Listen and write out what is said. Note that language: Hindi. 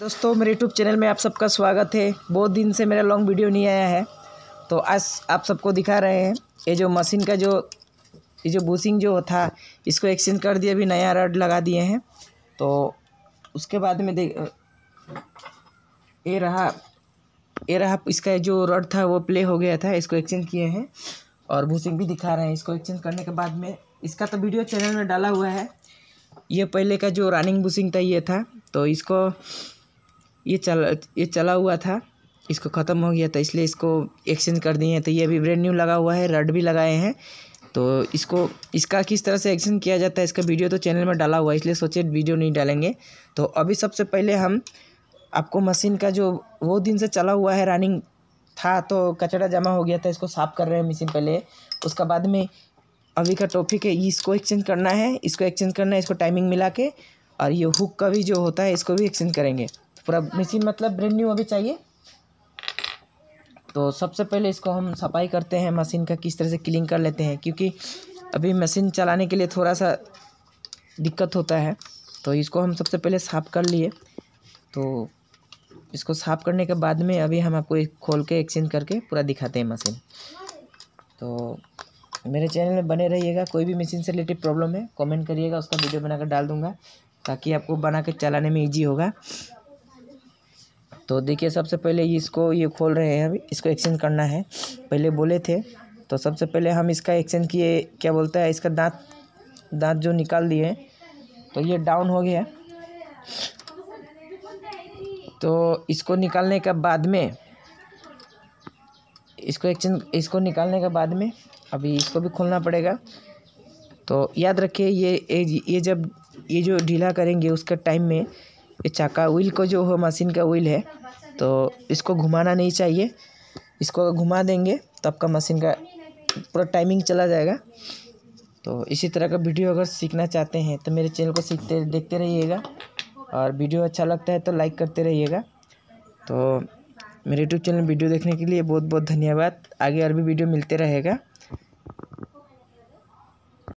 दोस्तों मेरे यूट्यूब चैनल में आप सबका स्वागत है बहुत दिन से मेरा लॉन्ग वीडियो नहीं आया है तो आज आप सबको दिखा रहे हैं ये जो मशीन का जो ये जो बूसिंग जो था इसको एक्सचेंज कर दिया अभी नया रड लगा दिए हैं तो उसके बाद में देख ये रहा ये रहा इसका जो रड था वो प्ले हो गया था इसको एक्सचेंज किए हैं और बूसिंग भी दिखा रहे हैं इसको एक्सचेंज करने के बाद में इसका तो वीडियो चैनल में डाला हुआ है ये पहले का जो रनिंग बूसिंग था ये था तो इसको ये चला ये चला हुआ था इसको ख़त्म हो गया था इसलिए इसको एक्सचेंज कर दिए हैं तो ये अभी ब्रांड न्यू लगा हुआ है रड भी लगाए हैं तो इसको इसका किस तरह से एक्सचेंज किया जाता है इसका वीडियो तो चैनल में डाला हुआ है इसलिए सोचे वीडियो नहीं डालेंगे तो अभी सबसे पहले हम आपको मशीन का जो वो दिन से चला हुआ है रनिंग था तो कचरा जमा हो गया था इसको साफ़ कर रहे हैं मशीन पहले उसका बाद में अभी का टॉपिक है इसको एक्सचेंज करना है इसको एक्सचेंज करना है इसको टाइमिंग मिला के और ये हुक का भी जो होता है इसको भी एक्सचेंज करेंगे पूरा मशीन मतलब ब्रेंड न्यू अभी चाहिए तो सबसे पहले इसको हम सफाई करते हैं मशीन का किस तरह से क्लीन कर लेते हैं क्योंकि अभी मशीन चलाने के लिए थोड़ा सा दिक्कत होता है तो इसको हम सबसे पहले साफ़ कर लिए तो इसको साफ़ करने के बाद में अभी हम आपको खोल के एक्सचेंज करके पूरा दिखाते हैं मशीन तो मेरे चैनल में बने रहिएगा कोई भी मशीन से रिलेटेड प्रॉब्लम है कमेंट करिएगा उसका वीडियो बनाकर डाल दूंगा ताकि आपको बना के चलाने में इजी होगा तो देखिए सबसे पहले इसको ये खोल रहे हैं अभी इसको एक्सचेंज करना है पहले बोले थे तो सबसे पहले हम इसका एक्सचेंज किए क्या बोलता है इसका दांत दांत जो निकाल दिए तो ये डाउन हो गया तो इसको निकालने के बाद में इसको एक्सचेंज इसको निकालने के बाद में अभी इसको भी खोलना पड़ेगा तो याद रखिए ये ये जब ये जो ढीला करेंगे उसके टाइम में ये चाका व्हील को जो हो मशीन का व्हील है तो इसको घुमाना नहीं चाहिए इसको घुमा देंगे तो आपका मशीन का पूरा टाइमिंग चला जाएगा तो इसी तरह का वीडियो अगर सीखना चाहते हैं तो मेरे चैनल को सीखते देखते रहिएगा और वीडियो अच्छा लगता है तो लाइक करते रहिएगा तो मेरे यूट्यूब चैनल वीडियो देखने के लिए बहुत बहुत धन्यवाद आगे और भी वीडियो मिलते रहेगा